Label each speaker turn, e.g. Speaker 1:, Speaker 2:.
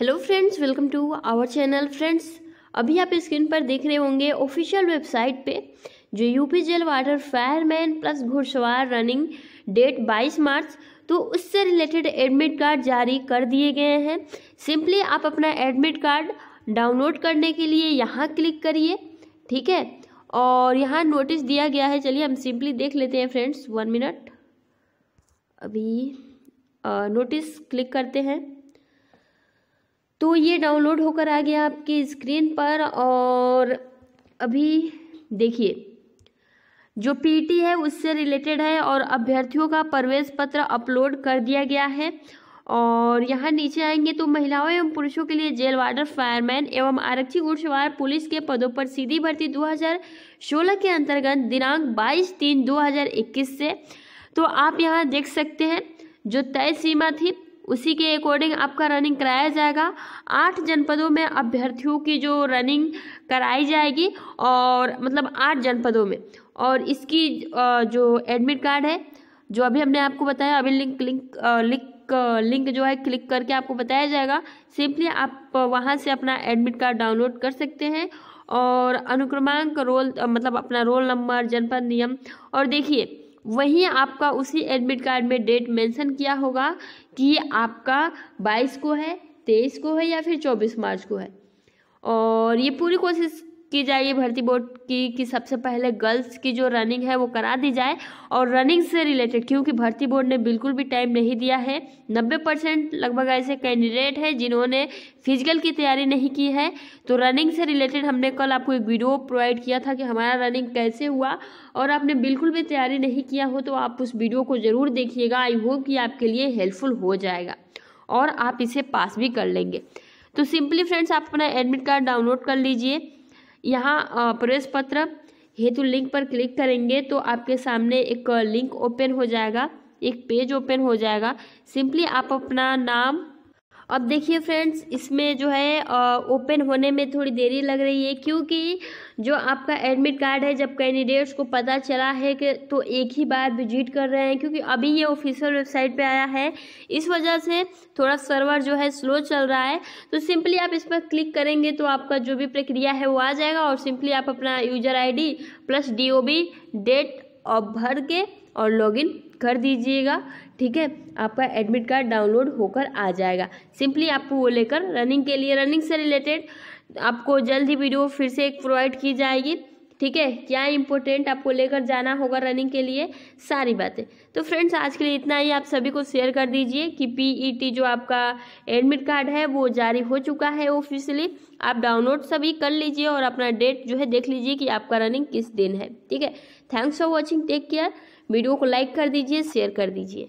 Speaker 1: hello friends welcome to our channel friends अभी आप screen पर देख रहे होंगे ऑफिशियल वेबसाइट पे जो UP jail warder fireman plus घुड़सवार रनिंग डेट 22 मार्च तो उससे रिलेटेड एडमिट कार्ड जारी कर दिए गए हैं सिंपली आप अपना एडमिट कार्ड डाउनलोड करने के लिए यहाँ क्लिक करिए ठीक है और यहाँ नोटिस दिया गया है चलिए हम सिंपली देख लेते हैं फ्रेंड्स वन मिनट अभी नोटिस क्लिक करते हैं तो ये डाउनलोड होकर आ गया आपके स्क्रीन पर और अभी देखिए जो पीटी है उससे रिलेटेड है और अभ्यर्थियों का प्रवेश पत्र अपलोड कर दिया गया है और यहाँ नीचे आएंगे तो महिलाओं एवं पुरुषों के लिए जेल वार्डर फायरमैन एवं आरक्षी घुड़सवार पुलिस के पदों पर सीधी भर्ती 2016 के अंतर्गत दिनांक 22 तीन 2021 से तो आप यहाँ देख सकते हैं जो तय सीमा थी उसी के अकॉर्डिंग आपका रनिंग कराया जाएगा आठ जनपदों में अभ्यर्थियों की जो रनिंग कराई जाएगी और मतलब आठ जनपदों में और इसकी जो एडमिट कार्ड है जो अभी हमने आपको बताया अभी लिंक लिंक लिंक लिंक जो है क्लिक करके आपको बताया जाएगा सिंपली आप वहाँ से अपना एडमिट कार्ड डाउनलोड कर सकते हैं और अनुक्रमांक रोल मतलब अपना रोल नंबर जनपद नियम और देखिए वहीं आपका उसी एडमिट कार्ड में डेट मेंशन किया होगा कि आपका 22 को है 23 को है या फिर 24 मार्च को है और ये पूरी कोशिश की जाए ये भर्ती बोर्ड की कि सबसे पहले गर्ल्स की जो रनिंग है वो करा दी जाए और रनिंग से रिलेटेड क्योंकि भर्ती बोर्ड ने बिल्कुल भी टाइम नहीं दिया है नब्बे परसेंट लगभग ऐसे कैंडिडेट हैं जिन्होंने फिजिकल की तैयारी नहीं की है तो रनिंग से रिलेटेड हमने कल आपको एक वीडियो प्रोवाइड किया था कि हमारा रनिंग कैसे हुआ और आपने बिल्कुल भी तैयारी नहीं किया हो तो आप उस वीडियो को ज़रूर देखिएगा आई होप कि आपके लिए हेल्पफुल हो जाएगा और आप इसे पास भी कर लेंगे तो सिंपली फ्रेंड्स आप अपना एडमिट कार्ड डाउनलोड कर लीजिए यहाँ प्रवेश पत्र हेतु लिंक पर क्लिक करेंगे तो आपके सामने एक लिंक ओपन हो जाएगा एक पेज ओपन हो जाएगा सिंपली आप अपना नाम अब देखिए फ्रेंड्स इसमें जो है ओपन होने में थोड़ी देरी लग रही है क्योंकि जो आपका एडमिट कार्ड है जब कैंडिडेट्स को पता चला है कि तो एक ही बार विजिट कर रहे हैं क्योंकि अभी ये ऑफिशियल वेबसाइट पे आया है इस वजह से थोड़ा सर्वर जो है स्लो चल रहा है तो सिंपली आप इस पर क्लिक करेंगे तो आपका जो भी प्रक्रिया है वो आ जाएगा और सिंपली आप अपना user I plus D date और भर के और लॉग कर दीजिएगा ठीक है आपका एडमिट कार्ड डाउनलोड होकर आ जाएगा सिंपली आपको वो लेकर रनिंग के लिए रनिंग से रिलेटेड आपको जल्द ही वीडियो फिर से एक प्रोवाइड की जाएगी ठीक है क्या इंपॉर्टेंट आपको लेकर जाना होगा रनिंग के लिए सारी बातें तो फ्रेंड्स आज के लिए इतना ही आप सभी को शेयर कर दीजिए कि पीईटी e जो आपका एडमिट कार्ड है वो जारी हो चुका है ऑफिशियली आप डाउनलोड सभी कर लीजिए और अपना डेट जो है देख लीजिए कि आपका रनिंग किस दिन है ठीक है thanks for watching take care video को लाइक कर दीजिए शेयर कर दीजिए